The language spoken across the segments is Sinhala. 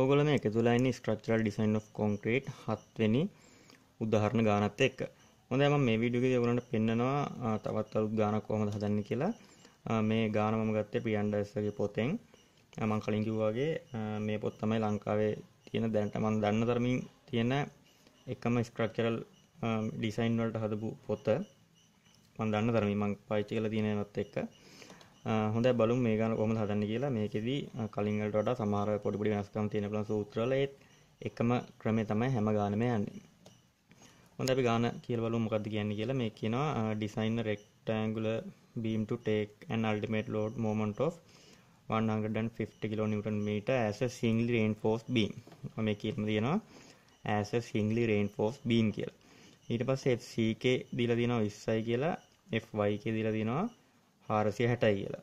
ඕගොලම එක තුලයින්න ස්ක්‍රච්චරල් ඩිසයින් of කොන්ක්‍රේට් හත්වෙනි උදාහරණ ගානත් එක්ක හොඳයි මම මේ වීඩියෝ එකේ ඔයගලන්ට පෙන්නනවා තවත් අලුත් ගානක් කොහොමද හදන්නේ කියලා මේ ගාන මම ගත්තේ ප්‍රියන්ඩර්ස්ගේ පොතෙන් මම කලින් කිව්වා වගේ මේ පොත් තමයි ලංකාවේ තියෙන දැනට මම දන්න තරමින් තියෙන එකම ස්ක්‍රච්චරල් ඩිසයින් වලට හදපු පොත මම දන්න තරමින් මම පාවිච්චි කරලා තියෙනවත් එක්ක හොඳ බලු මේ ගන කොම හදන්න කියලා මේකෙදී කලින්ගලට වඩා සමහර පොඩිපුඩි වෙනස්කම් තියෙන පුළුවන් සූත්‍රවල ඒත් එකම ක්‍රමේ තමයි හැම ගානම යන්නේ. හොඳ අපි ගාන කියලා බලමු මොකද්ද කියන්නේ කියලා මේ කියනවා design a rectangular beam to take an ultimate load moment of 150 kN meter as a singly reinforced beam. මේ කියන්න තියෙනවා as a singly reinforced beam කියලා. ඊට පස්සේ FCK දීලා දෙනවා 20යි කියලා FY එක දීලා දෙනවා හාරසිය හැටයි කියලා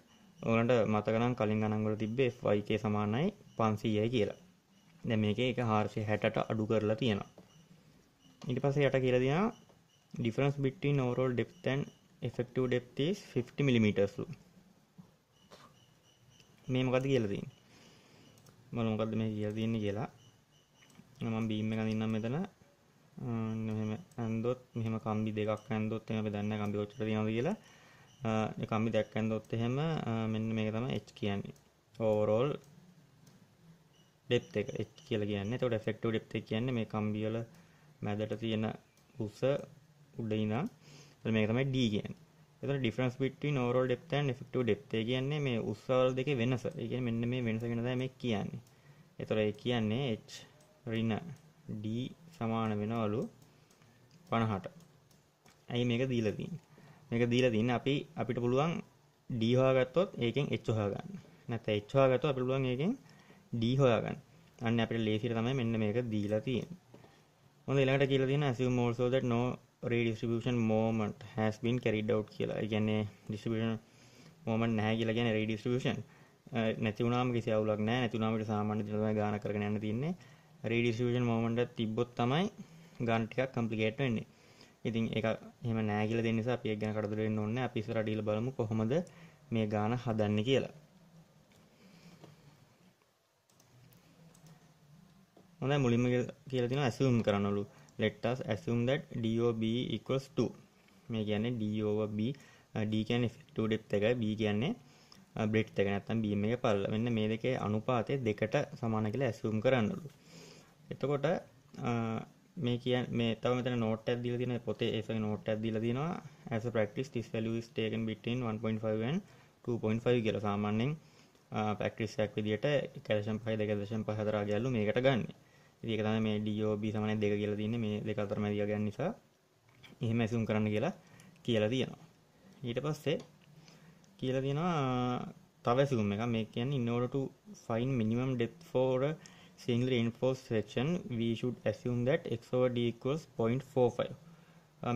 ඕනට මතකනම් කලින් ගණන්ගල තිබේ ෆයික සමානයි පන්සීයයි කියලා දැ මේක එක හාර්ෂය හැටට අඩු කරලා තියෙනවා ඉට පසේ යට කියල දෙෙන ඩිෆරන්ස් බිටි නෝරෝල් ඩෙප්තැන් එෆෙක්ටව ඩෙප්තිස් 50 මිලිමිටස්ලු මේ මොකද කියලදී මලොකද මේ කියලදන්න කියලා නම බීම එක ඉන්නම් මෙතන මෙම ඇන්දොත් මෙම කම්බි දෙකක් ඇන්දොත් එම දන්න කම්බි ොච්චර ද කියලා කම්බි දැක්කන්දොත් එහෙම මෙන්න මේක තම එච් කියන්නේ ඕවරෝල් ඩෙප් එක එච් කියල කියන්න තොට ෆෙක්ටව ඩෙප් කියන්නේ මේ කම්බියල මැදට තියෙන උස උඩයිනා මේ තමයි ඩී කියන් එත ඩිෆරන්ස් පිට නෝරල් ඩෙප්තන් ෆෙක්ටව ඩෙප්ේ කියන්නේ මේ උත්සවල් දෙක වෙනස එක මෙන්න මේ වෙනස වෙනද මේ කියන්නේ එතොර කියන්නේ එච් රින්න ඩී සමාන වෙනවලු පණහට ඇයි මේක දීලදීන්න මේක දීලා තින්න අපි අපිට පුළුවන් D හොයාගත්තොත් ඒකෙන් H හොයාගන්න නැත්නම් H හොයාගත්තොත් අපිට පුළුවන් ඒකෙන් D හොයාගන්න අන්න අපිට ලේසියට තමයි මෙන්න මේක දීලා තියෙන්නේ හොඳ ඊළඟට කියලා තියෙන assume also that no redistribution movement has been carried out කියලා ඒ කියන්නේ distribution movement නැහැ කියලා කියන්නේ redistribution නැති වුණාම කිසි අවුලක් නැහැ නැති වුණාම ඊට සාමාන්‍ය දින තමයි ගාන කරගෙන යන්න තියෙන්නේ redistribution movement එක තිබ්බොත් තමයි ගාන ටිකක් complicate වෙන්නේ ඉතින් එක එම නෑගල දෙනිසා අපිය ගැන කටතුරෙන් ඔන්න අපිස රඩීල බලමු කොහොමද මේ ගාන හදන්න කියලා හොඳ මුලින්ම කියලතින ඇසුම් කරනලු ලෙක්ටස් ඇසුම් that DOB equals 2 මේ කියන්නේ D over B D කියන්නේ effective depth එක B කියන්නේ බ්‍රෙට් uh, එක නැත්තම් බීම එක පල්ල මෙන්න මේ දෙකේ අනුපාතය දෙකට සමාන කියලා ඇසුම් කරන්නලු එතකොට uh, මේ කිය මේ තව මෙතන නෝට් එකක් දීලා තියෙනවා පොතේ ඒ වගේ නෝට් එකක් දීලා තියෙනවා as a practice this value is taken between 1.5 and 2.5 කියලා සාමාන්‍යයෙන් practice එකක් විදියට 1.5 2.5 අතර ගැලු මේකට ගන්න. ඉතින් ඒක තමයි මේ DOB සමානයි 2 කියලා තියෙන්නේ මේ දෙක අතර මැදියා ගන්න නිසා එහෙම assume කරන්න කියලා කියලා තියෙනවා. ඊට පස්සේ කියලා තියෙනවා තව assume එකක් මේ කියන්නේ in order to find minimum depth for a seeing the reinforced section we should assume that x over d equals 0.45 uh,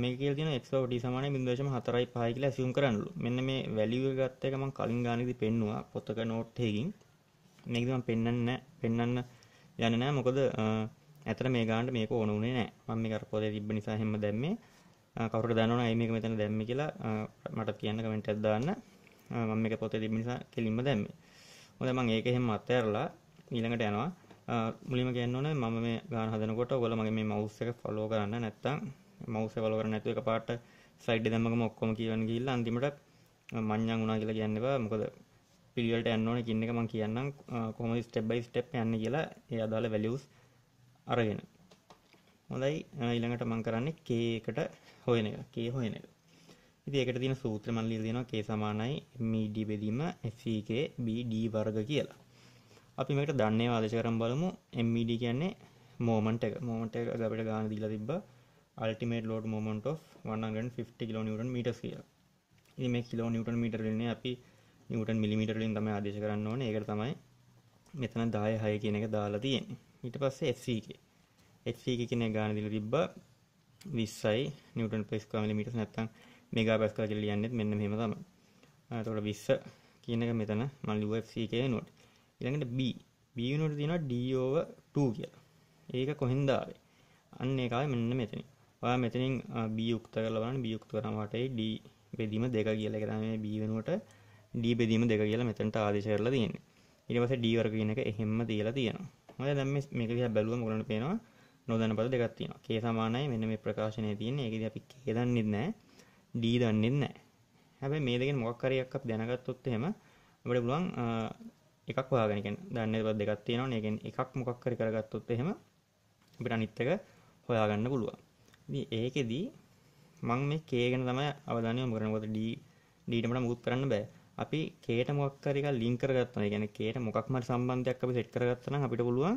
මේක කියලා තියෙනවා x over d සමානයි 0.45 කියලා assume කරන්නලු. මෙන්න මේ value එක ගත්ත එක මම කලින් ගානේදී පෙන්නුවා පොතක note එකකින්. මේකද මම පෙන්වන්න පෙන්වන්න යන්නේ නැහැ මොකද uh, ඇතර මේ ගානට මේක ඕන උනේ නැහැ. මම මේක අර පොතේ තිබ්බ නිසා හැම දැම්මේ. Uh, කවුරුට දන්නවනේ අයි මේක මෙතන දැම්මේ කියලා මට කියන්න කමෙන්ට් එකක් දාන්න. මම මේක පොතේ තිබ්බ නිසා කෙලින්ම දැම්මේ. හොඳයි මම ඒක එහෙම අතහැරලා ඊළඟට යනවා. මුලිම ගැන්නන මම මේ ගාන හදනකොට ඔගොල්ලෝ මගේ මේ මවුස් එක ෆලෝ කරන්න නැත්තම් මවුස් එක ෆලෝ කරන්නේ නැතුව එකපාරට ස්ලයිඩ් එක දැම්මකම ඔක්කොම කියවන ගිහිල්ලා අන්තිමට මඤ්ඤං වුණා කියලා කියන්න එපා මොකද පිළිවෙලට යන්න ඕනේ කියන එක මම කියන්නම් කොහොමද ස්ටෙප් බයි ස්ටෙප් යන්නේ කියලා ඒ අදාළ වැලියුස් අරගෙන හොඳයි ඊළඟට මම කරන්නේ k එකට හොයන එක k හොයන එක ඉතින් ඒකට තියෙන සූත්‍රය මම ලියලා දෙනවා k සමානයි md e බෙදීම fck e bd වර්ග කියලා අපි මේට දන්නේ වාදශ කරම් බලමු එMD e කියන්නේ මෝමට එක මෝමට එක අපට ගාන දීලා තිබ අල්ටිමේට ලෝඩ් මෝමට 150 කිලෝනිවටන් මීට කියලා මේ කිලෝ නිවටන් මීටරලන්නේ අපි නිවටන් මිලිමිටරලින් තම ආදේශ කරන්න ඕන ඒකට තමයි මෙතන දාය හය කියන එක දාලා තියෙන් ඊට පස්සේ එFCක කියන ගාන දිල තිබ්බ විස්සයි නිවටන් පෙස්කා මිලිමිට නැත්තං මේගා පැස්කා කියල ලියන්නෙත් මෙන්න මෙම තම තොට විස්ස කියනක මෙතන මල්ලිුවFCක නොට ඊළඟට B B යුනිට් තියෙනවා D over 2 කියලා. ඒක කොහෙන්ද ආවේ? අන්න ඒක ආවේ මෙන්න මෙතනින්. ඔයා මෙතනින් B යුක්ත කරලා බලන්න B යුක්ත කරාම වාටේ D බෙදීම 2 කියලා. ඒක තමයි B වෙනුවට D බෙදීම 2 කියලා මෙතනට ආදේශ කරලා තියෙන්නේ. ඊට පස්සේ D වර්ග කියන එක එහෙම්ම තියලා තියෙනවා. හොඳයි දැන් මේ මේක දිහා බැලුවම ඔයගලන්ට පේනවා නොදන්න පද දෙකක් තියෙනවා. K සමානයි මෙන්න මේ ප්‍රකාශනයේ තියෙන. ඒකදී අපි K දන්නෙත් නැහැ. D දන්නෙත් නැහැ. හැබැයි මේ දෙකෙන් මොකක් හරි එකක් අපි දැනගත්තොත් එහෙම අපිට පුළුවන් එකක් හොයාගෙනකෙන් දන්න දෙකක් තියෙනවා ඒකෙන් එකක් මොකක් කර කරගත්තොත් එහෙම අපිට අනිත් එක හොයාගන්න පුළුවන්. ඉතින් ඒකෙදී මම මේ K ගැන තමයි අවධානය යොමු කරන්නේ. මොකද D D ට මට මුකුත් කරන්න බෑ. අපි K ට මොකක් කර එකක් ලින්ක් කරගත්තා. ඒ කියන්නේ K ට මොකක්ම හරි සම්බන්ධයක් අපි සෙට් කරගත්තා නම් අපිට පුළුවන්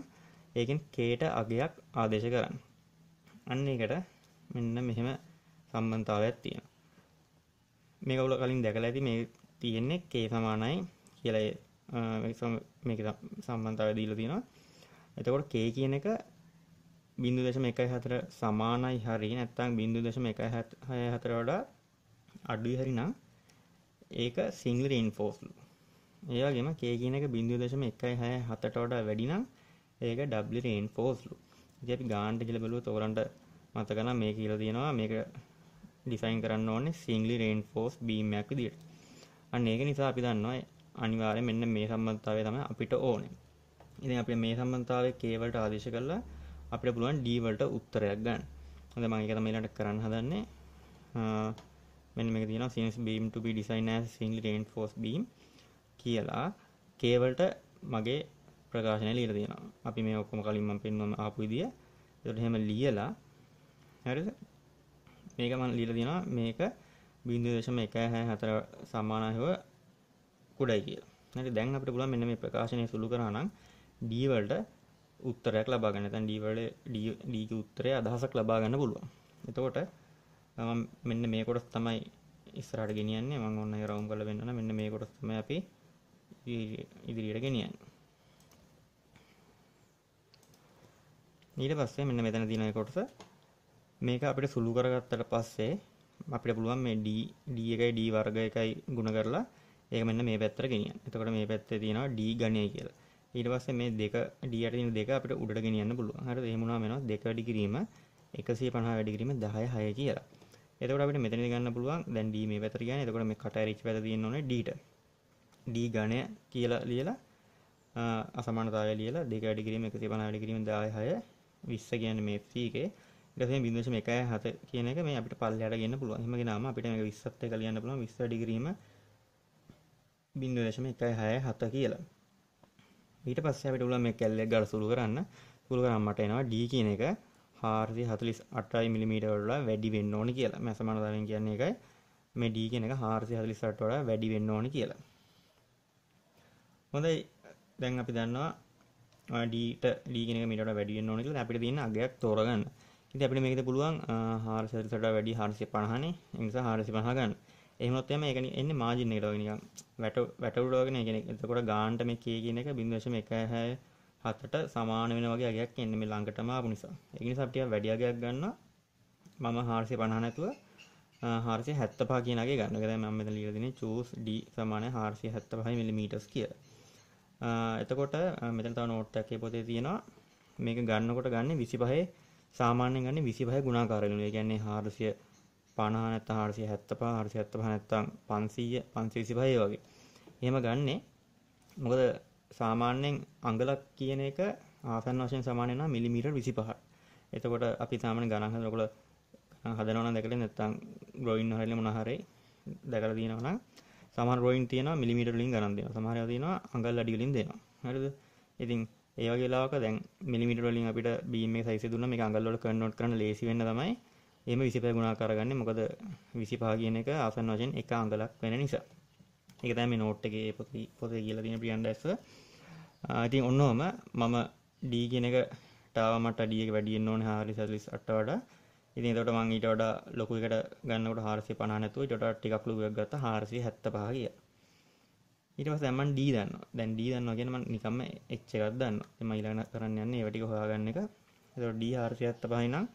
ඒකෙන් K ට අගයක් ආදේශ කරන්න. අන්න ඒකට මෙන්න මෙහෙම සම්බන්ධතාවයක් තියෙනවා. මේක ඔයාලා කලින් දැකලා ඇති මේ තියෙන්නේ K සමානයි කියලා මේක සම්බන්තාව දීලා තියෙනවා එතකොට k කියන එක 0.14 සමානයි හරි නැත්නම් 0.164 වඩා අඩුයි හරි නම් ඒක සිංගල් රීන්ෆෝස්ලු ඒ වගේම k කියන එක 0.167ට වඩා වැඩි නම් ඒක ඩබ්ලි රීන්ෆෝස්ලු ඉතින් අපි ගානට කියලා බලුවොත් ඔයාලන්ට මතක නම් මේ කියලා තියෙනවා මේක ඩිසයින් කරන්න ඕනේ සිංගලි රේන්ෆෝස් බීම් එකක් විදියට. අන්න ඒක නිසා අපි දන්නවා අනිවාරය මෙන්න මේ සම්බන්ධතාවය තම අපිට ඕනේ ඉති අප මේ සම්බන්ධාව කේවට ආදේශ කරලා අපිට පුළුවන් ඩීවලට උත්තරයක් ගන්න හඳ මගේ තමයිලට කරන්න හදන්නේ මෙ මේ තින සිස් බීම්ට පි ඩිසයින සිංලිටන් ෆෝස් බීම් කියලා කේවලට මගේ ප්‍රකාශනය ලීර දෙෙන අපි මේ ඔක්කොම කලින්ම පෙන්වම ආපු විදිිය දොටහෙම ලියලා හැරි මේක මන් ලීල දෙෙන මේක බින්දුදේශම එක හැ හතර සම්මානයව ගොඩයි කියලා. හරි දැන් අපිට පුළුවන් මෙන්න මේ ප්‍රකාශනය සුළු කරා නම් D වලට උත්තරයක් ලබා ගන්න. නැත්නම් D වල D D ගේ උත්තරේ අදහසක් ලබා ගන්න පුළුවන්. එතකොට මම මෙන්න මේ කොටස තමයි ඉස්සරහට ගෙනියන්නේ. මම ඔන්න ඒක රවුම් කරලා වෙන්නන මෙන්න මේ කොටස තමයි අපි ඉදිරියට ගෙනියන්නේ. ඊට පස්සේ මෙන්න මෙතන තියෙන කොටස මේක අපිට සුළු කරගත්තට පස්සේ අපිට පුළුවන් මේ d d එකයි d වර්ග එකයි ಗುಣ කරලා ඒක මෙන්න මේ පැත්තට ගෙනියන්න. එතකොට මේ පැත්තේ තියෙනවා d ගණය කියලා. ඊට පස්සේ මේ දෙක d යට තියෙන දෙක අපිට උඩට ගෙනියන්න පුළුවන්. හරිද? එහෙම වුණාම එනවා 2 වැඩි කිරීම 150 වැඩි කිරීම 10 6 කියලා. එතකොට අපිට මෙතනදී ගන්න පුළුවන් දැන් d මේ පැත්තට ගියානේ. එතකොට මේ කට ඇරිච්ච පැත්ත තියෙන්න ඕනේ d ට. d ගණය කියලා ලියලා අසමානතාවය ලියලා 2 වැඩි කිරීම 150 වැඩි කිරීම 16 20 කියන්නේ මේ C එකේ ඊට පස්සේ 0.17 කියන එක මේ අපිට පල්ලයට ගන්න පුළුවන්. එහෙම ගෙනාම අපිට මේක 20ත් එක ලියන්න පුළුවන් 20 වැඩි කිරීම බින්දුදශම එකයි හය හත කියලා ඊට පස්සේ අපිට පුළුවන් මේ කැල්ලෙක් ගාලා සුළු කරන්න සුළු කරාම මට එනවා d කියන එක 448 mm වල වැඩි වෙන්න ඕනි කියලා මම සමානතාවයෙන් කියන්නේ ඒකයි මේ d කියන එක 448 වඩා වැඩි වෙන්න ඕනි කියලා හොඳයි දැන් අපි දන්නවා d ට d කියන එක මීට වඩා වැඩි වෙන්න ඕනි කියලා අපිට තියෙන අගයක් තෝරගන්න ඉතින් අපිට මේකද පුළුවන් 448 වඩා වැඩි 450 නේ ඒ නිසා 450 ගන්න එහමත් එම එකන එන්න මාජින එකටෝගෙනක වැට වැටවුරෝගෙන එකෙන එතකොට ගාන්ට මේ කිය කියන එක බින්දශම එක හැ හතට සමාන වෙන වගේ අගයක් එන්න මේ ලංකටම ආපු නිසා ඒකනි සටිය වැඩියගයක් ගන්න මම හාරසය පණහනැතුව හාරසි හැත්ත පා කියනගේ ගන්න කර මම ලියදින චූස් ඩ සමානය හාරසිය හැත්ත පහයි මිලිමීටස් කිය එතකොට මෙතන තව නෝට්ටක්කේ පොතේ තියෙනවා මේක ගන්නකොට ගන්න විසි පහේ සාමාන්‍ය ගන්න විසි පහ ගුණාකාරලු ගැන්නේ හාරසිය පණහා නැත්තම් 475 475 නැත්තම් 500 525 වගේ. එහෙම ගන්නෙ. මොකද සාමාන්‍යයෙන් අඟලක් කියන එක ආසන්න වශයෙන් සමාන වෙනවා මිලිමීටර් 25ට. එතකොට අපි සාමාන්‍ය ගණන් හදනකොට ගණන් හදනවා නම් දැකලා නැත්තම් ඩ්‍රොයින් හරියලා මොන හරි දැකලා තියෙනවා නම් සමහර ඩ්‍රොයින් තියෙනවා මිලිමීටර් වලින් ගණන් දෙනවා. සමහර ඒවා තියෙනවා අඟල් අඩි වලින් දෙනවා. හරිද? ඉතින් ඒ වගේ ලාවක දැන් මිලිමීටර් වලින් අපිට බීම් එක සයිස් එක දුන්නම මේක අඟල් වල කන්වර්ට් කරන්න ලේසි වෙන්න තමයි එහෙම 25 ගුණාකාර ගන්න මොකද 25 කියන එක ආසන්න වශයෙන් එක අංගලක් වෙන නිසා. ඒක තමයි මේ නෝට් එකේ පොතේ කියලා තියෙන ප්‍රියන්ඩස්. ඉතින් ඔන්නෝම මම D කියන එකට ආව මට D එක වැඩි වෙන්න ඕනේ 448 වඩා. ඉතින් එතකොට මම ඊට වඩා ලොකු එකට ගන්නකොට 450 නැතුව ඊට වඩා ටිකක් ලොකු එකක් ගත්තා 475 ගියා. ඊට පස්සේ මම D දන්නවා. දැන් D දන්නවා කියන්නේ මම නිකම්ම H එකක් දන්නවා. ඉතින් මම ඊළඟ කරන්න යන්නේ ඒ ටික හොයාගන්න එක. එතකොට D 475 නම්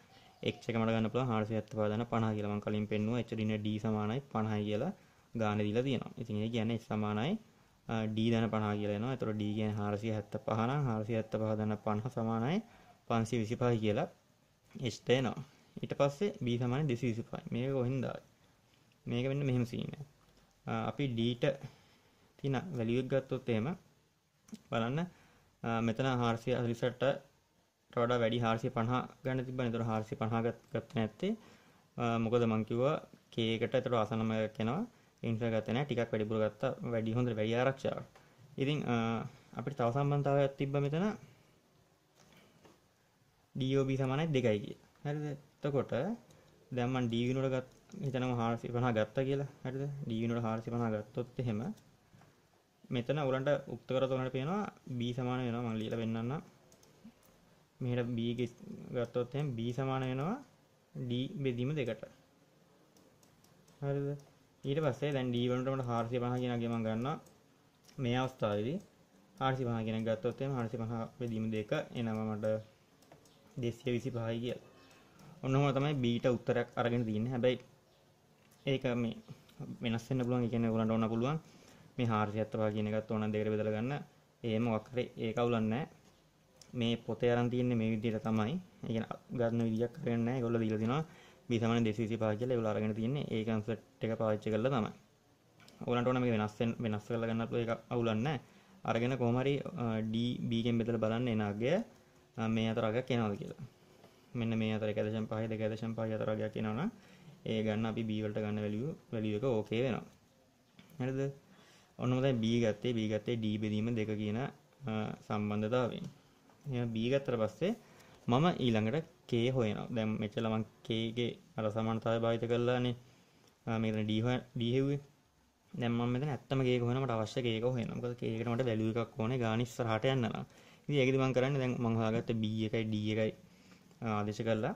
එක්ෂ එක මට ගන්න පුළුවන් 475 50 කියලා මම කලින් පෙන්නුවා h ඍණ d සමානයි 50 කියලා ගාන දීලා තියෙනවා. ඉතින් ඒ කියන්නේ h සමානයි d ධන 50 කියලා එනවා. ඒතකොට d කියන්නේ 475 නම් 475 ධන 50 සමානයි 525 කියලා h ට එනවා. ඊට පස්සේ b සමානයි 225. මේක කොහෙන්ද ආවේ? මේක මෙන්න මෙහෙම සීන් එක. අපි d ට තියෙන වැලියු එක ගත්තොත් එහෙම බලන්න මෙතන 448 වඩා වැඩි 450 ගන්න තිබ්බනේ. ඒතර 450 ගත්තේ නැත්තේ මොකද මං කිව්වා K එකට ඒතර ආසනම යනවා. ඉන්ටර් ගත්තේ නැහැ. ටිකක් වැඩිපුර ගත්තා. වැඩි හොඳට වැඩි ආරක්ෂාවක්. ඉතින් අපිට තව සම්බන්ධතාවයක් තිබ්බා මෙතන. DOB සමානයි 2යි කියලා. හරිද? එතකොට දැන් මම D වෙනුවට ගත්තා හිතනවා 450 ගත්තා කියලා හරිද D වෙනුවට 450 ගත්තොත් එහෙම මෙතන උලන්ට උක්ත කරතොලට පේනවා B සමාන වෙනවා මම ලියලා පෙන්නන්නම් මෙහට B ගත්තොත් එහෙනම් B සමාන වෙනවා D බෙදීම දෙකට හරිද ඊට පස්සේ දැන් D වලට මට 450 කියන ගමන් ගන්නවා මේ අවස්ථාවේදී 450 කියන ගත්තොත් එහෙනම් 450 බෙදීම දෙක එනවා මට 225යි කියලා ඔන්නම තමයි බීට උත්තරයක් අරගෙන තියන්නේ හැබැයි ඒක මේ වෙනස් වෙන්න පුළුවන් ඒ කියන්නේ ඔයගලන්ට ඕන පුළුවන් මේ 475 කියන එකත් ඕන දෙකට බෙදලා ගන්න එහෙම මොකක් හරි ඒක අවුලක් නැහැ මේ පොතේ අරන් තියෙන්නේ මේ විදිහට තමයි. ඒ කියන්නේ ගන්න විදියක් කරගෙන නැහැ. ඒගොල්ලෝ දීලා තිනවා B 225 කියලා ඒගොල්ලෝ අරගෙන තියෙන්නේ ඒ concept එක පාවිච්චි කරලා තමයි. ඕලන්ට ඕන මේක වෙනස් වෙනස් කරලා ගන්නත් ඒක අවුලක් නැහැ. අරගෙන කොහොම හරි D B ගෙන් බෙදලා බලන්න එන අගය මේ අතර අගයක් එනවද කියලා. මෙන්න මේ අතර 1.5 2.5 අතර අගයක් එනවනම් ඒ ගන්න අපි B වලට ගන්න value value එක okay වෙනවා. හරිද? ඔන්නම දැන් B ගත්තේ B ගත්තේ D බෙදීම දෙක කියන සම්බන්ධතාවයෙන්. B ගත්තට පස්සේ මම ඊළඟට K හොයනවා. දැන් මෙච්චර මම K ගේ අර සමානතාවය භාවිත කරලානේ මේකන D D හෙව්වේ. දැන් මම මෙතන ඇත්තම K එක හොයනවා මට අවශ්‍ය K එක හොයනවා. මොකද K එකට මට වැලියු එකක් ඕනේ ගාන ඉස්සරහට යන්න නම්. ඉතින් ඒකද මම කරන්නේ දැන් මම හොයාගත්ත B එකයි D එකයි ආදේශ කරලා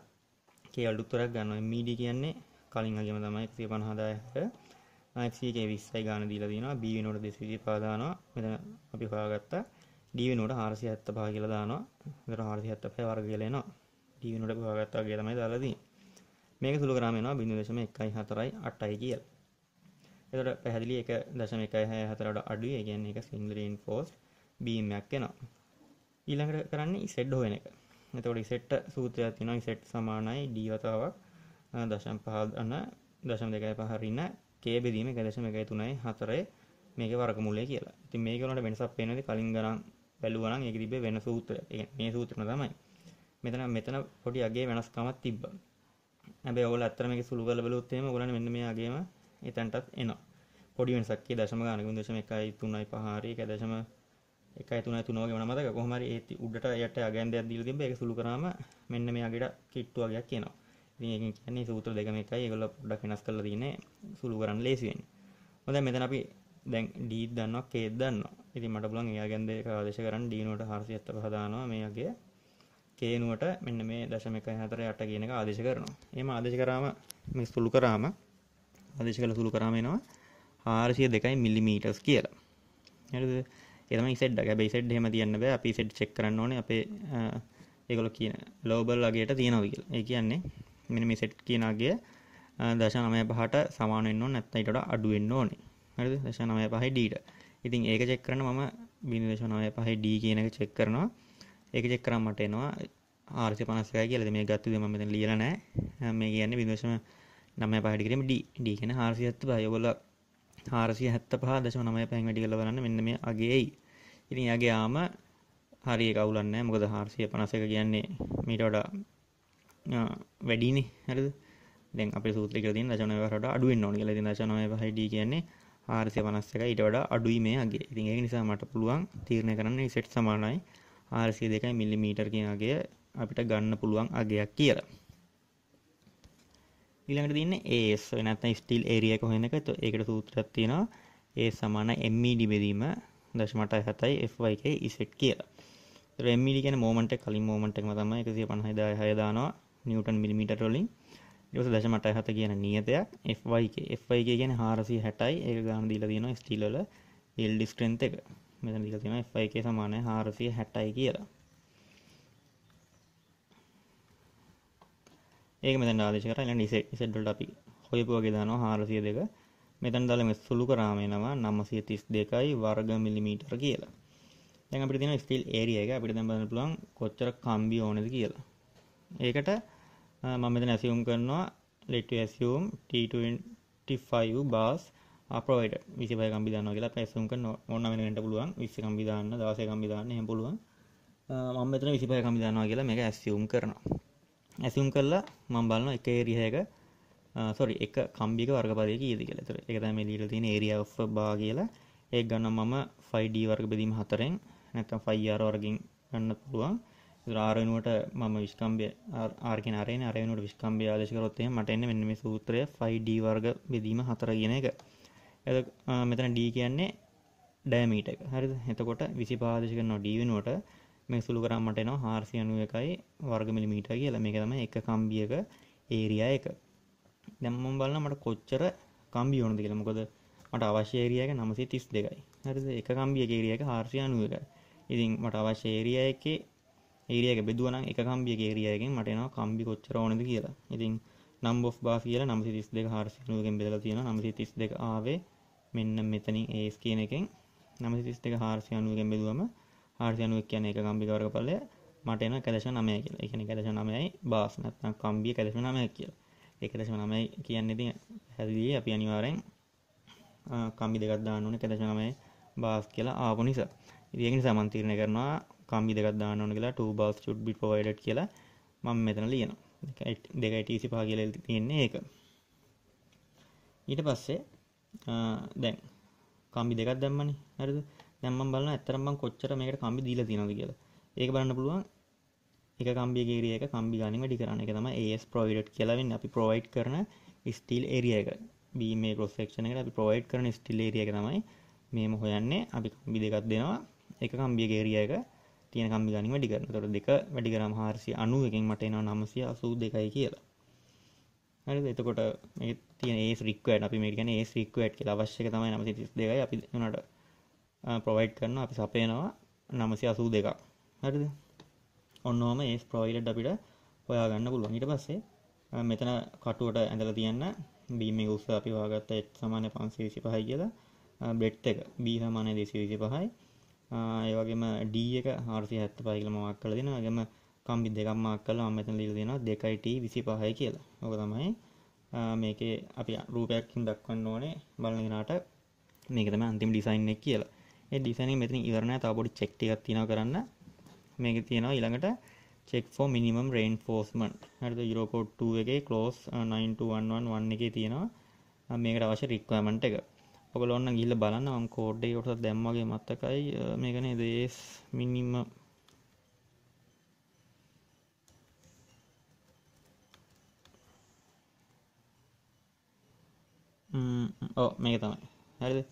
K වලට උත්තරයක් ගන්නවා. MD කියන්නේ කලින් වගේම තමයි 150,000ට ක්ගේ විස්සයි ගාන දීලා දෙනවා බ නෝට දෙසිී පාදානවා මෙතන අපි හොයාගත්තා D වෙනුවට 475 කියලා දානවා. ඒතර 475 වර්ග කියලා එනවා. D වෙනුවට භාගයත් වගේ තමයි දාලා තියෙන්නේ. මේක සුළු කරාම එනවා 0.148යි කියලා. ඒතර පැහැදිලි 1.164 වඩා අඩුයි. ඒ කියන්නේ ඒක single reinforced beam එකක් එනවා. ඊළඟට කරන්නේ Z හොයන එක. එතකොට ඉසෙට් සූත්‍රයක් තියෙනවා. ඉසෙට් සමානයි D වතාවක් 0.5 අන 0.25 රින K බෙදීම 1.134 මේකේ වර්ගමූලය කියලා. ඉතින් මේක වලට වෙනසක් පේනවාද කලින් ගණන් බැලුවා නම් ඒක තිබ්බේ වෙන සූත්‍ර. මේ සූත්‍රම තමයි. මෙතන මෙතන පොඩි අගේ වෙනස්කමක් තිබ්බා. හැබැයි ඔයගොල්ලෝ අත්‍තර මේක සුළු කරලා බැලුවොත් එහෙම ඔයගොල්ලන්ට මෙන්න මේ අගේම එතනටත් එනවා. පොඩි වෙනසක් කිය දශම ගානක 0.135 හරි 1.133 වගේ මම මතක කොහොම හරි ඒ උඩට යට අගෙන් දෙයක් දීලා තිබ්බා. ඒක සුළු කරාම මෙන්න මේ අගේට කිට්ටු වගේක් එනවා. ඉතින් ඒකෙන් කියන්නේ සූත්‍ර දෙකම එකයි. ඒගොල්ලෝ පොඩ්ඩක් වෙනස් කරලා තියෙන්නේ සුළු කරන්න ලේසි වෙන්නේ. හොඳයි මෙතන අපි දැන් ඩීත් දන්නවා කේත් දන්නවා ඉතින් මට පුළුවන් එයා ගැන දෙක ආදේශ කරන්න ඩී නුවට 475 දානවා මේ වගේ කේ නුවට මෙන්න මේ 0.18 කියන එක ආදේශ කරනවා එහෙම ආදේශ කරාම මේ සුළු කරාම ආදේශ කළ සුළු කරාම එනවා 402 මිලිමීටර්ස් කියලා හරිද ඒ තමයි සෙට් එක හැබැයි සෙට් එහෙම තියන්න බෑ අපි සෙට් චෙක් කරන්න ඕනේ අපේ ඒගොල්ලෝ කියන ලෝබල් අගයට තියනවා කියලා ඒ කියන්නේ මෙන්න මේ සෙට් කියන අගය 0.95ට සමාන වෙන්න ඕන නැත්නම් ඊටට අඩු වෙන්න ඕනේ හරි දශ නවය පහයි ඩීට ඉතින් ඒක චෙක්කරන මම බිනිදශ නවය පහයි ඩී කියනක චෙක් කරනවා ඒක චෙක්කරම් මට එනවා ආර්සි පනස්සකයි කියලද මේ ගත්තු දෙම මෙතන ලියල නෑ මේ කියන්නේ විදශම නමය පහටිකරීම ඩී කියන හාරසි ඇත්ත බයගොල හාරසි හැත්ත පහ දශම නමය පැන් වැඩි කල වලන්න මෙන්න මේ අගේයි ඉතින් යගේ යාම හරි කවුලන්න මොකද හාරසිය පනසක කියන්නේ මීට වඩා වැඩිනේ හරද දැන් අප සූත්‍රික ති දශනවට අඩුවෙන් නොනි ලති දශනය පහඩි කියන්නේ ආර්සය පනස් එක ඉට වඩා අඩුයි මේ අගේ ඉතින් ඒ නිසා මට පුළුවන් තීරණය කරන්න සෙට් සමානයි ආර්සිය දෙකයි මිල්ලිමීටර් කියගේ අපිට ගන්න පුළුවන් අගයක් කියලා ඊළඟට තින්න ඒස් වෙනත් ස්ටිල් ඒරිය කොහෙන එක ඒකට සූත්‍රත් තියෙනවා ඒ සමාන එම්මඩි e බෙදීම දශමට හතයි Fයක ඉසෙට් කියලා රෙමිලි ගැන මෝමට කලින් මෝමට එකම තම එකසිය පණහහිදාය හයදානවා නිියටන් මිලිමිටරොලින් යස දශමටයි හත කියන නියතයක් Fy කියන හාරසි හැටයි ඒ ගාන දීල තියෙන ස්ටිල්ල එල් ඩිස්ක්‍රන්ත එක මෙත දිල තියෙන Fyක සමානය හාරසිය හැටයි කියලා ඒක මෙත ආදේශ කරන්න නිසෙඩ්ඩට අපි හොයපුවගේ දානවා හාරසිය දෙක මෙතන් දල මෙ සුළු කරාමේනවා නම්මසය තිස් දෙකයි වර්ග මිලිමීටර් කියලා දැන් අපිට තියෙන ස්ටිල් ඒරිය එක අපිට දැන් බලන්න පුළුවන් කොච්චර කම්බි ඕනද කියලා ඒකට මම මෙතන ඇසියුම් කරනවා let you assume t25 bars are provided 25 කම්බි දානවා කියලා අපි assume කරන ඕනම වෙනකට පුළුවන් 20 කම්බි දාන්න 16 කම්බි දාන්න එහෙම පුළුවන් මම මෙතන 25 කම්බි දානවා කියලා මේක assume කරනවා assume කරලා මම බලනවා එක area එක sorry එක කම්බියක වර්ගපදය කීයද කියලා. ඒතර ඒක තමයි මේ ලියලා තියෙන area of bar කියලා. ඒක ගන්න මම 5d වර්ග බෙදීම 4ෙන් නැත්නම් 5r වර්ගින් ගන්න පුළුවන්. රාරනුවට මම විස්කම්බය ආර්ගෙන අරය අරයනුට විස්කම්බය ආදශකරොත්තේ මට එන්න මෙන්න මේ සූත්‍රය ෆයිඩ වර්ග බෙදීම හතර ගෙන එක ඇ මෙතන ඩී කියන්නේ ඩෑමීට එක හරි එතකොට විසි පාදශක නොඩී වෙනුවට මේ සුළු කරම්මට එනවා හාර්සිය අනුව එකයි වර්ගමිලි මීට කියලා මේක තම එක කම්බියක ඒරියා එක දැම්මම් බලන්න මට කොච්චර කම්බි ඕනද කියලා මොකද මට අවශ්‍ය ඒරියක නමසේ තිස් දෙකයි හරි එක කම්බිය ඒරියක හාර්සිය අනුව එකයි ඉතින් මට අවශ්‍ය ඒරියා එකේ ඒරියක බෙදුවනම් එක කම්බියක ඒරියයකින් මට එනවා කම්බි කොච්චර ඕනද කියලා. ඉතින් number of bar කියලා 932 490කින් බෙදලා තියෙනවා 932 ආවේ මෙන්න මෙතනින් AS කියන එකෙන් 932 490කින් බෙදුවම 491 කියන්නේ එක කම්බි කවරක පල්ලය මට එනවා 1.9 කියලා. ඒ කියන්නේ 1.9යි bars නැත්නම් කම්බිය 1.9 කියලා. 1.9 කියන්නේ ඉතින් හැදෙදී අපි අනිවාර්යෙන් කම්බි දෙකක් දාන්න ඕනේ 1.9 bars කියලා ආපු නිසා. ඉතින් ඒක නිසා මම තීරණය කරනවා කම්බි දෙකක් දාන්න ඕන කියලා 2 bars should be provided කියලා මම මෙතන ලියනවා දෙක ITC පහ කියලා තියෙන්නේ ඒක ඊට පස්සේ දැන් කම්බි දෙකක් දැම්මනේ හරිද දැන් මම බලනවා ඇත්තටම මම කොච්චර මේකට කම්බි දීලා තියෙනවද කියලා ඒක බලන්න පුළුවන් එක කම්බියක ඒරියා එක කම්බි ගානින් වැඩි කරන්න ඒක තමයි AS provided කියලා වෙන්නේ අපි provide කරන steel area එක බීමේ cross section එකට අපි provide කරන steel area එක තමයි මේම හොයන්නේ අපි කම්බි දෙකක් දෙනවා එක කම්බියක ඒරියා එක තියෙන කම්බි ගනි වැඩි කරන තොට දෙක වැඩි කරම හාරසි අනු එකෙන් මටේනවා නමසය අසූ දෙකයි කියලා හරි එතකොට තිය ඒ රික්වට අපි මේකන ඒ රික්වට කියලා අවශ්‍යක තමයි නම තිස් දෙකයි අපි නට ප්‍රොවයිඩ් කරන අපි සපයනවා නමසි අසූ දෙක හරිද ඔන්නෝම ඒ ප්‍රොයිලට් අපිට හොයාගන්න පුළුවන් ඊට පස්සේ මෙතන කටුවට ඇඳල තියන්න බීම උස්ස අපි වාගත්ත එත් සමානය පන්සේ විසි පහයි කියලා බෙට් එක බී සමානය දෙසි විසි පහයි ඒවගේම ඩ එක හාරසි හැත්ත පයිකල මක් කල දෙෙන ගම කම්බි දෙකම් මක් කල අමත ලිල් දෙෙන දෙකයිට විසි පහය කියලා ඕක තමයි මේක අපි රූපයක්කින් දක්වන්න ඕනේ බලගෙනට මේකතම අන්තිම ඩිසයින් එක කියලා ඒ ඩිසයින් මෙතින් ඉවරණ තාපොඩි චෙක්ටික් තින කරන්න මේක තියෙනවා ඊළඟට චෙක් ෝ මිනිමම් රේන් ෆෝස්මන් හරද යුරෝකෝට්ටුව එක කලෝස් 92111 එක තියෙනවා මේකට අවශ්‍ය රික්වමට එක ඔගලොන්න ගිල්ල බලන්න ම කෝඩ්ඩේ ොටත් දැම්මගේ මත්තකයි මේකන දේස් මිනිම ඕ මේක තමයි හරි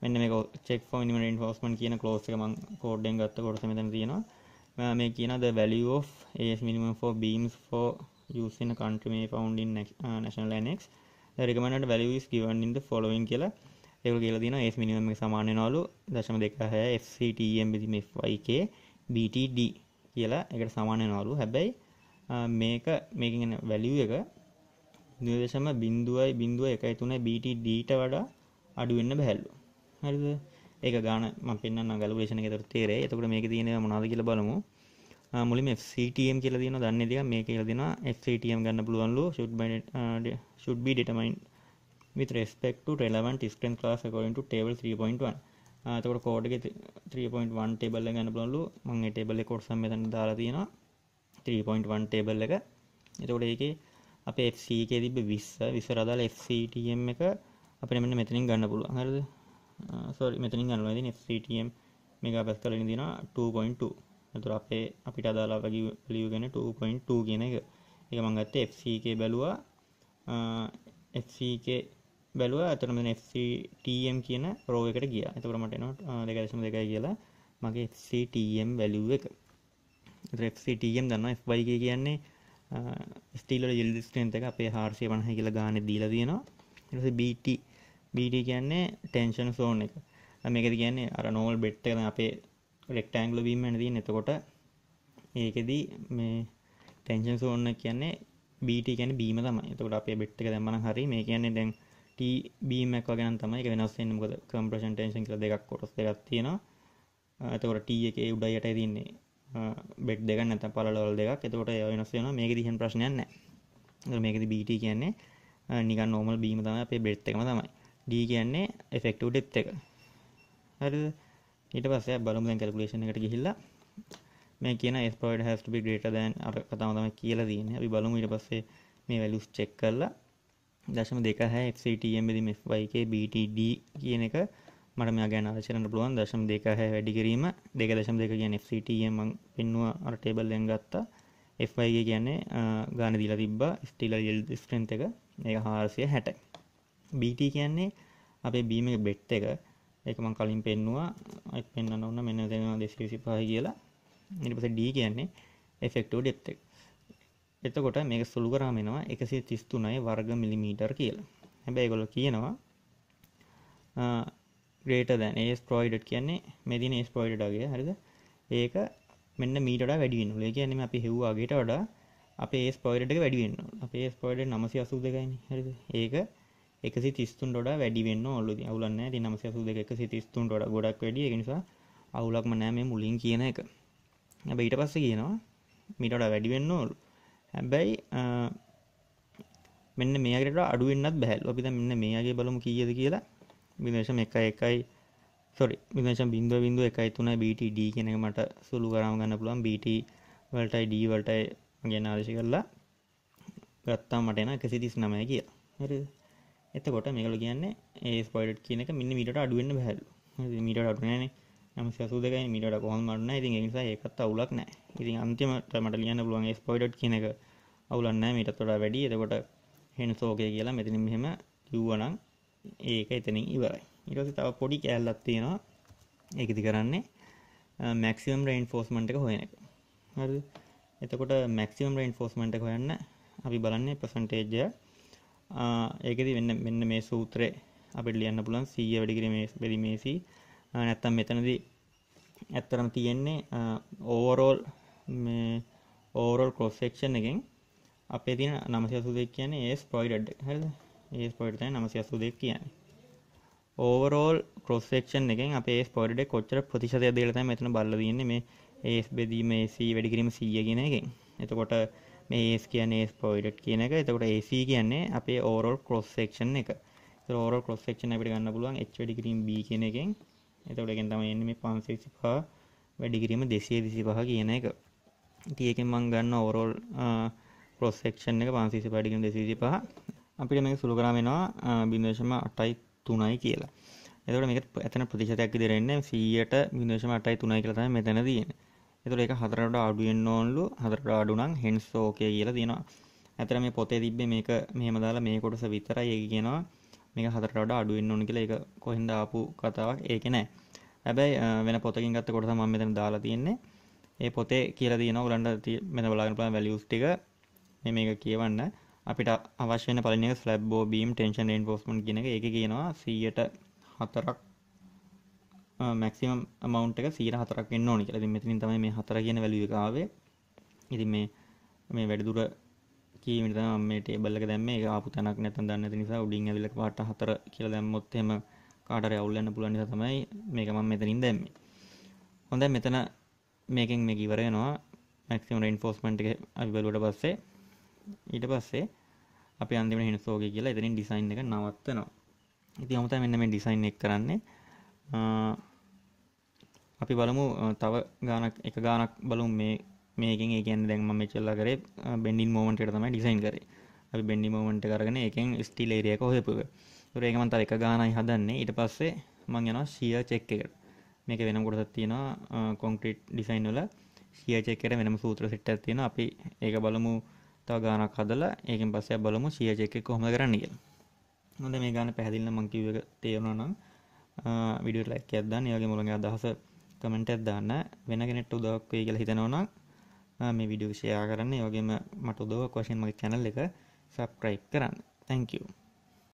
මෙන්න මේ චෙක් ෝ නිමට ෆෝස්මන් කියන කලෝස්ක ම කෝඩ්ඩෙන් ගත්ත කොටස මෙතන තියෙනවා මේ කියනද වැලිෝ ඒස් මිනිම ෝ බීම්ස් ෝ යසින කන්ට්‍රමේ ෆවන්ඩින් නැක් නැශනල් නක් රෙකමට වැලිවිස් ගවන්ින්ද ෆොලොවන් කියලා ඒව කියල දින ඒස් මිනිම සමානයනවලු දශම දෙක හැ FCTM e බිසිමයික BTD කියලා එකට සමානයනවලු හැබැයි මේක මේකගෙන වැලිය එක නිර්දශම බින්දුවයි බින්දුව එකයි තුන BTDට වඩා අඩුවෙන්න බැහැල්ලු හරිද ඒක ගාන ම පෙන්න්න ගල වේෂණ තර තේරේ එතකට මේක තියෙන මනාද කියල බලමු මුලින් FCTM කියල දින දන්න දෙක මේ කියල දෙෙන FCTM e ගන්න පුළුවන්ලු ශුඩ්බ ශුඩ්බි ඩෙටමයින්ට with respect to relevant strength class according to table 3.1 තකොට කෝඩගේ 3.1 ටේබල්ල ගන්න බලු මංගේ ටේබල්ල කොට සම්මතන දාලා තියෙනවා 3.1 ටේබල් එක එතකොට ඒකේ අප FCක තිබ විස්ස විසරදාල FCTM එක අපිට මෙන්න මෙතනින් ගන්න පුළුවන් හරිද සෝරි මෙතනින් ගන්නවා ඉතින් FCTM මෙගාපැස්කල් එකෙන් දිනවා 2.2 එතකොට අපේ අපිට අදාළ වගේ value ගන්න 2.2 කියන එක ඒක මම ගත්තේ FCK බැලුවා FCK බැලුව ඇතරම FCTM කියන රෝ එකට ගිය එතකරමට නවා දෙකරසම දෙකයි කියලා මගේ FCTM වැලුව එක FCTM දන්න Fබයි කියන්නේ ස්ටීල ජිල්දිස්ටන්ත එක අපේ හාර්සය පණහ කියලා ගාන දීල තියෙනවා BT BT කියන්නේ ටෙන්ෂන් සෝන් එක මේකද කියන්නේ අර නෝල් බෙට්ට කරන අපේ රෙක්ටෑංගල බීම ඇනදී නතකොට ඒකෙදී මේ ටැන්ෂන් සෝන්න කියන්නේ බීට කියන බීම තමයි එතකොට අපේ බෙට්ක දැමන හරි මේ කියන්නේ දැන් ටබීමක් වගෙන තමයි වෙනස් මොද කම්ප්‍රෂන් ටේන්ෂන් කියල දෙකක් කොටස් දෙකක් තියෙනවා ඇතකොට ට එක උඩයට තින්නේ බෙඩ් දෙක නැත පලවල් දෙකක් එතකොට වෙනස් වෙන මේක දිහන් ප්‍රශ්නයන්න මේකද බීට කියන්නේ නික නෝමල් බීම තම අපේ බෙට් එකම තමයි ඩී කියන්නේ එෆෙක්ටව ඩෙත් එක හරි ඊට පස්සේ බලමු දැන් කැල්කුලේෂන් එකට ගිහිල්ලා මේ කියන ස්පොයිඩ් හැස්ට බි ග්‍රේට දැන් අර කතාම තමයි කියලා දීන අපි බලමු ඊට පස්සේ මේ වැලියුස් චෙක් කරලා දශම දෙක හැ FCTMදි FYK BTD කියන එක මටම ගැන ආශරට පුළුවන් දශම් දෙක හැ වැඩි කිරීම දෙක දශම් දෙක කියන FCTM පෙන්වා අරටේබල්ලෙන් ගත්තා Fගේ කියන්නේ ගාන දිලා තිබ්බා ස්ටිල ල් ස්ට්‍රන්ත එක ඒ හාරසිය හැට BT කියන්නේ අපේ බීම බෙට් එක එකමං කලින් පෙන්වා පෙන්න්න ඔන්න මෙන්න දෙෙනවා දෙසිසි පහ කියලා නිපස ඩ කියන්නේ එෆෙක්ටෝ ඩෙප් එක එතකොට මේක සුළු කරාම එනවා 133යි වර්ග මිලිමීටර් කියලා. හැබැයි ඒගොල්ලෝ කියනවා greater than a squared කියන්නේ මේ දින a squared වගේ හරිද? ඒක මෙන්න මීටට වැඩි වෙනවා. ඒ කියන්නේ අපි හෙව්වාගේට වඩා අපේ a squared එක වැඩි වෙනවා. අපේ a squared 982යිනේ හරිද? ඒක 133ට වඩා වැඩි වෙන්න ඕනලු. ඉතින් අවුලක් නැහැ. ඉතින් 982 133ට වඩා ගොඩක් වැඩි. ඒක නිසා අවුලක්ම නැහැ මේ මුලින් කියන එක. හැබැයි ඊට පස්සේ කියනවා මීට වඩා වැඩි වෙන්න ඕනලු. හැබැයි මෙන්න මේකට අඩුවෙන්න්නත් බැහල් අපිත මෙන්න මේගේ බලමු කියද කියලා විදේශම එක එකයි සොරි විදේශ බින්දුව බින්දුව එකයි තුන BTD කෙනෙ මට සුළු කරම් ගන්න පුළුවන් BT වලටයි D වලටයි ගෙන ආදේශ කරලා ගත්තා මට එන 139 කියලා. හරිද? එතකොට මේගොල්ලෝ කියන්නේ ඒ ස්පොයිලර් කියන එක මින්න මීටරට අඩු වෙන්න බහැලු. හරිද? මීටරට අඩු නැහැනේ. 982යි මීටරට කොහොමද අඩු නැහැ. ඉතින් ඒ නිසා ඒකත් අවුලක් නැහැ. ඉතින් අන්තිමට මට ලියන්න පුළුවන් ස්පොයිඩ් කියන එක අවුලන්න මටත් වඩා වැඩි එතකොට හෙන සෝකය කියලා මෙතන මෙහෙම කිව්වනම් ඒක එතනින් ඉවරයි ඉරස තව පොඩි කෑල්ලත් තියෙනවා ඒකති කරන්නේ මැක්සිම් රයින් ෆෝස්මට එක හොයන එක හරි එතකොට මැක්සිම් රයින් ෆෝස්මට හොයන්න අපි බලන්නේ ප්‍රසන්ටේජය ඒකති වෙන්න මෙන්න මේ සූත්‍රය අපිට ලියන්න පුළන් සීය වැඩිකිරීමේ බැරිමේසි නැත්තම් මෙතනදී ඇත්තරම් තියෙන්නේ ඕවරෝල් මේ ඕරල් කොස්සෙක්ෂන් එකෙන් අපේ තින නමසිසු දෙක් කියන්නේ ඒස් පොයිඩ් හරිද ඒස් පොයිඩ් තමයි නමසිසු දෙක් කියන්නේ ඕවරෝල් ක්‍රොස් සෙක්ෂන් එකෙන් අපේ ඒස් පොයිඩ් එක කොච්චර ප්‍රතිශතයක් දීලා තමයි මෙතන බලලා තියෙන්නේ මේ ඒස් බෙදීම AC වැඩි කිරීම 100 කියන එකෙන් එතකොට මේ ඒස් කියන්නේ ඒස් පොයිඩ් කියන එක එතකොට AC කියන්නේ අපේ ඕවරෝල් ක්‍රොස් සෙක්ෂන් එක එතකොට ඕවරෝල් ක්‍රොස් සෙක්ෂන් අපිට ගන්න පුළුවන් H වැඩි කිරීම B කියන එකෙන් එතකොට එකෙන් තමයි එන්නේ මේ 565 වැඩි කිරීම 225 කියන එක තියකෙන් මං ගන්න ඕරෝල් ප්‍රොස්සෙක්ෂන් එක පන්සිසි පඩිකම් දෙසිසි පහ අපිට මේ සුළු කරමෙනවා බිදේශම අටයි තුනයි කියලා එතට මේක ඇතන ප්‍රතිශතයක් දෙරෙන්නේ සීයට බිදේශම අටයි තුනයි කියලතයි මෙතැන තියෙන එතුර එක හතරට අඩුවෙන් ඕන්ලු හතරට අඩුනම් හෙන්ස් ෝකය කියලා තියෙනවා ඇතර මේ පොතේ තිබ්බේ මේක මෙහෙම දාලා මේ කොටස විතරයි ඒක කියනවා මේක හතරට වඩා අඩු වෙන්න ඕන කියලා ඒක කොහෙන්ද ආපු කතාවක් ඒක නෑ. හැබැයි වෙන පොතකින් ගත්ත කොටස මම මෙතන දාලා තියෙන්නේ. ඒ පොතේ කියලා තියෙනවා ඔයගලන්ට මෙතන බලන්න පුළුවන් වැලියුස් ටික මේ මේක කියවන්න අපිට අවශ්‍ය වෙන පළවෙනි එක ස්ලැබ් බෝ බීම් ටෙන්ෂන් රීන්ෆෝස්මන්ට් කියන එක ඒකේ කියනවා 100ට 4ක් මැක්සිමම් amount එක 104ක් වෙන්න ඕනේ කියලා. ඉතින් මෙතනින් තමයි මේ 4 කියන වැලියු එක ආවේ. ඉතින් මේ මේ වැඩිදුර කීමට තමයි මම මේ ටේබල් එක දැම්මේ. ඒක ආපු තැනක් නැත්නම් දන්නේ නැති නිසා උඩින් ඇවිල්ලා පාට 4 කියලා දැම්මොත් එහෙම කාටරි අවුල් වෙන්න පුළුවන් නිසා තමයි මේක මම මෙතනින් දැම්මේ. හොඳයි මෙතන මේකෙන් මේ ඉවර වෙනවා මැක්සිමම් රෙන්ෆෝස්මන්ට් එක අපි බලුවට පස්සේ ඊට පස්සේ අපි අන්තිමට හිනසෝගේ කියලා එතනින් ඩිසයින් එක නවත්තනවා. ඉතින් අමතක මෙන්න මේ ඩිසයින් එක කරන්නේ අපි බලමු තව ගානක් එක ගානක් බලමු මේ මේකෙන් ඒ කියන්නේ දැන් මම මෙච්චරලා කරේ බෙන්ඩින් මොමන්ට් එක තමයි ඩිසයින් කරේ. අපි බෙන්ඩින් මොමන්ට් එක අරගෙන ඒකෙන් ස්ටිල් ඒරියා එක හොයපුවා. ඒක මම තව එක ගානයි හදන්නේ. ඊට පස්සේ මම යනවා ෂියර් චෙක් එකට. මේක වෙන කොටසක් තියෙනවා කොන්ක්‍රීට් ඩිසයින් වල සියචෙක් එකට වෙනම සූත්‍ර සෙට් එකක් තියෙනවා අපි ඒක බලමු තව ගානක් හදලා ඒකෙන් පස්සේ බලමු සියචෙක් එක කොහොමද කරන්න කියලා හොඳ මේ ගාන පැහැදිලිව මම කිව්ව එක තේරුණා නම් වීඩියෝ ලයික් එකක් දාන්න ඒ වගේ මොළගේ අදහස කමෙන්ට් එකක් දාන්න වෙන කෙනෙක්ට උදව්වක් වෙයි කියලා හිතනවා නම් මේ වීඩියෝ ෂෙයා කරන්න ඒ වගේම මට උදව්වක් වශයෙන් මගේ channel එක subscribe කරන්න thank you